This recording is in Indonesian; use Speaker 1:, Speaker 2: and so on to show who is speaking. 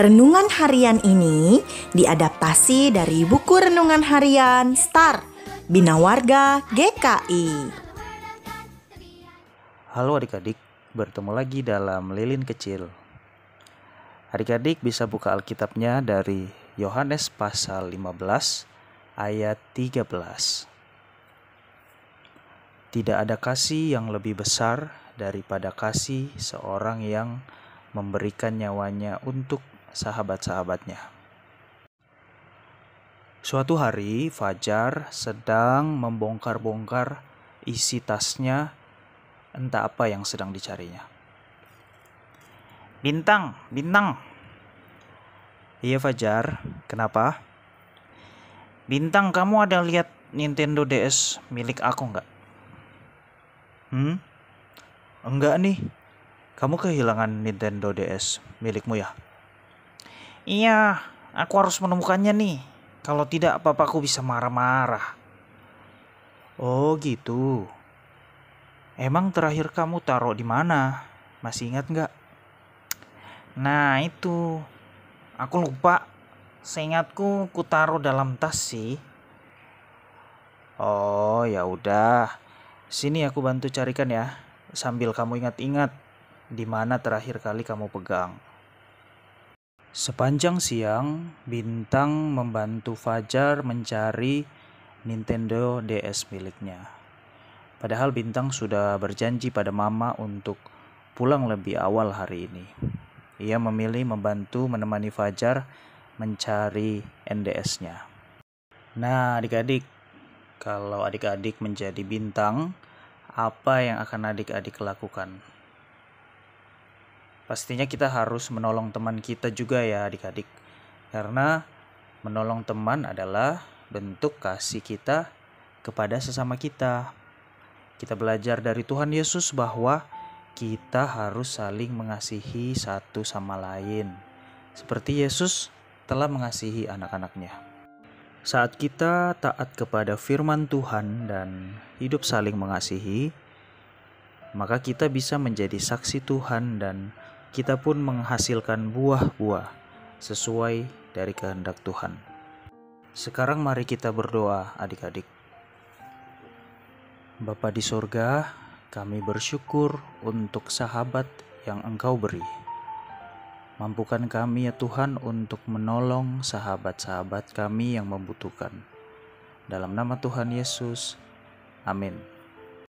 Speaker 1: Renungan harian ini diadaptasi dari buku renungan harian Star Bina Warga GKI. Halo adik-adik, bertemu lagi dalam Lilin Kecil. Adik-adik bisa buka Alkitabnya dari Yohanes pasal 15 ayat 13. Tidak ada kasih yang lebih besar daripada kasih seorang yang memberikan nyawanya untuk sahabat-sahabatnya. Suatu hari, Fajar sedang membongkar-bongkar isi tasnya, entah apa yang sedang dicarinya. Bintang, bintang. Iya Fajar, kenapa? Bintang, kamu ada lihat Nintendo DS milik aku nggak? Hmm? Enggak nih. Kamu kehilangan Nintendo DS milikmu ya? Iya, aku harus menemukannya nih. Kalau tidak, papaku bisa marah-marah. Oh gitu. Emang terakhir kamu taruh di mana? Masih ingat nggak? Nah itu, aku lupa. Seingatku, ku taruh dalam tas sih. Oh ya udah, sini aku bantu carikan ya. Sambil kamu ingat-ingat di mana terakhir kali kamu pegang. Sepanjang siang, Bintang membantu Fajar mencari Nintendo DS miliknya. Padahal Bintang sudah berjanji pada Mama untuk pulang lebih awal hari ini. Ia memilih membantu menemani Fajar mencari NDS-nya. Nah, adik-adik, kalau adik-adik menjadi bintang, apa yang akan adik-adik lakukan? pastinya kita harus menolong teman kita juga ya adik-adik. Karena menolong teman adalah bentuk kasih kita kepada sesama kita. Kita belajar dari Tuhan Yesus bahwa kita harus saling mengasihi satu sama lain. Seperti Yesus telah mengasihi anak-anaknya. Saat kita taat kepada firman Tuhan dan hidup saling mengasihi, maka kita bisa menjadi saksi Tuhan dan kita pun menghasilkan buah-buah sesuai dari kehendak Tuhan. Sekarang mari kita berdoa adik-adik. Bapa di sorga, kami bersyukur untuk sahabat yang engkau beri. Mampukan kami ya Tuhan untuk menolong sahabat-sahabat kami yang membutuhkan. Dalam nama Tuhan Yesus, amin.